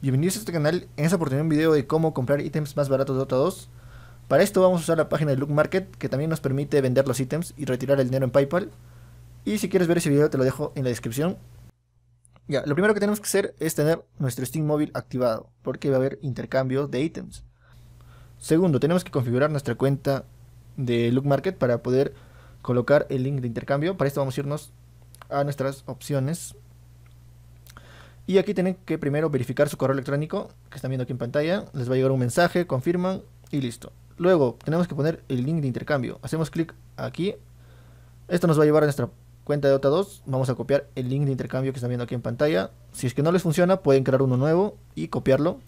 Bienvenidos a este canal, en esta oportunidad un video de cómo comprar ítems más baratos de Dota 2. Para esto vamos a usar la página de Look Market, que también nos permite vender los ítems y retirar el dinero en Paypal. Y si quieres ver ese video te lo dejo en la descripción. Ya, lo primero que tenemos que hacer es tener nuestro Steam móvil activado, porque va a haber intercambio de ítems. Segundo, tenemos que configurar nuestra cuenta de Look Market para poder colocar el link de intercambio. Para esto vamos a irnos a nuestras opciones y aquí tienen que primero verificar su correo electrónico, que están viendo aquí en pantalla. Les va a llegar un mensaje, confirman y listo. Luego tenemos que poner el link de intercambio. Hacemos clic aquí. Esto nos va a llevar a nuestra cuenta de OTA 2. Vamos a copiar el link de intercambio que están viendo aquí en pantalla. Si es que no les funciona, pueden crear uno nuevo y copiarlo.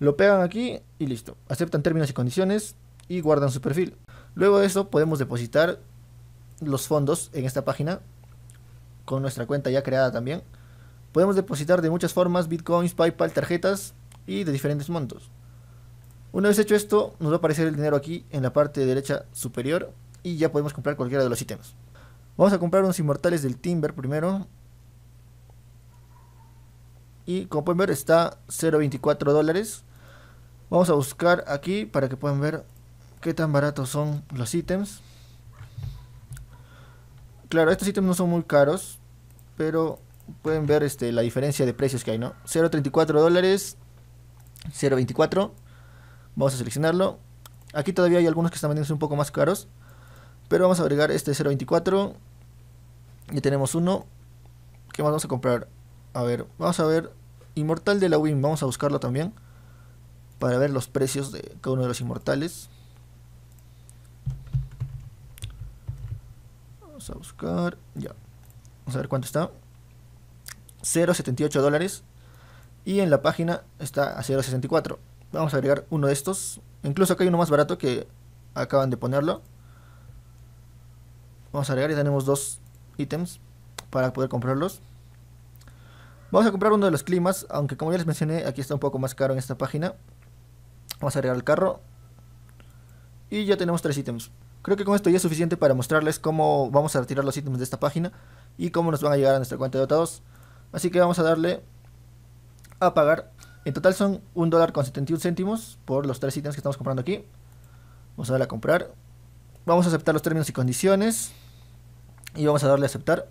Lo pegan aquí y listo. Aceptan términos y condiciones y guardan su perfil. Luego de eso podemos depositar los fondos en esta página con nuestra cuenta ya creada también. Podemos depositar de muchas formas bitcoins, PayPal, tarjetas y de diferentes montos. Una vez hecho esto, nos va a aparecer el dinero aquí en la parte derecha superior y ya podemos comprar cualquiera de los ítems. Vamos a comprar unos inmortales del Timber primero. Y como pueden ver está 0.24 dólares. Vamos a buscar aquí para que puedan ver qué tan baratos son los ítems. Claro, estos ítems no son muy caros, pero pueden ver este, la diferencia de precios que hay, ¿no? 0.34 dólares, 0.24. Vamos a seleccionarlo. Aquí todavía hay algunos que están vendiendo un poco más caros. Pero vamos a agregar este 0.24. Ya tenemos uno. ¿Qué más vamos a comprar? A ver, vamos a ver. Inmortal de la Win, vamos a buscarlo también. Para ver los precios de cada uno de los inmortales. Vamos a buscar. Ya. Vamos a ver cuánto está. 0.78 dólares y en la página está a 0.64. Vamos a agregar uno de estos. Incluso acá hay uno más barato que acaban de ponerlo. Vamos a agregar y tenemos dos ítems para poder comprarlos. Vamos a comprar uno de los climas, aunque como ya les mencioné, aquí está un poco más caro en esta página. Vamos a agregar el carro. Y ya tenemos tres ítems. Creo que con esto ya es suficiente para mostrarles cómo vamos a retirar los ítems de esta página y cómo nos van a llegar a nuestra cuenta de datos Así que vamos a darle a pagar. En total son un dólar con 71 céntimos por los tres ítems que estamos comprando aquí. Vamos a darle a comprar. Vamos a aceptar los términos y condiciones. Y vamos a darle a aceptar.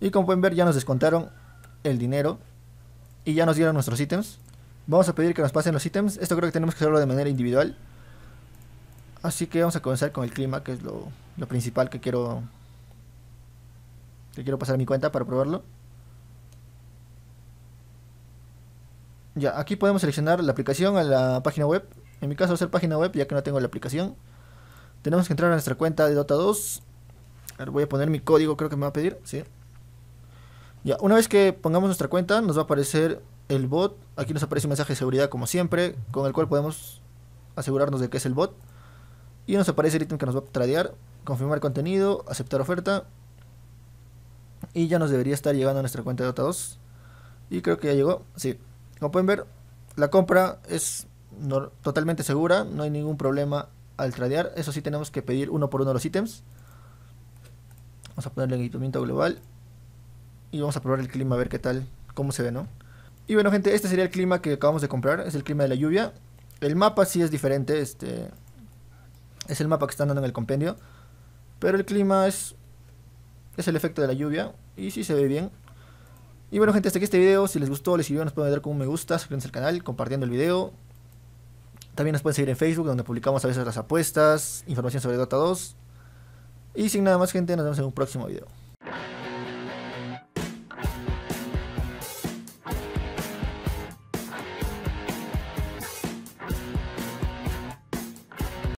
Y como pueden ver ya nos descontaron el dinero. Y ya nos dieron nuestros ítems. Vamos a pedir que nos pasen los ítems. Esto creo que tenemos que hacerlo de manera individual. Así que vamos a comenzar con el clima, que es lo principal que quiero te quiero pasar mi cuenta para probarlo. Ya, aquí podemos seleccionar la aplicación a la página web. En mi caso va a ser página web ya que no tengo la aplicación. Tenemos que entrar a nuestra cuenta de Dota 2. voy a poner mi código, creo que me va a pedir. Sí. Ya, una vez que pongamos nuestra cuenta nos va a aparecer el bot. Aquí nos aparece un mensaje de seguridad como siempre, con el cual podemos asegurarnos de que es el bot. Y nos aparece el ítem que nos va a tradear, confirmar contenido, aceptar oferta, y ya nos debería estar llegando a nuestra cuenta de Dota 2. Y creo que ya llegó. Sí. Como pueden ver, la compra es totalmente segura. No hay ningún problema al tradear. Eso sí tenemos que pedir uno por uno los ítems. Vamos a ponerle equipamiento global. Y vamos a probar el clima a ver qué tal, cómo se ve, ¿no? Y bueno, gente, este sería el clima que acabamos de comprar. Es el clima de la lluvia. El mapa sí es diferente. Este es el mapa que están dando en el compendio. Pero el clima es es el efecto de la lluvia. Y si se ve bien. Y bueno gente, hasta aquí este video. Si les gustó, les sirvió, nos pueden dar con un me gusta, suscríbanse al canal, compartiendo el video. También nos pueden seguir en Facebook, donde publicamos a veces las apuestas, información sobre Dota 2. Y sin nada más gente, nos vemos en un próximo video.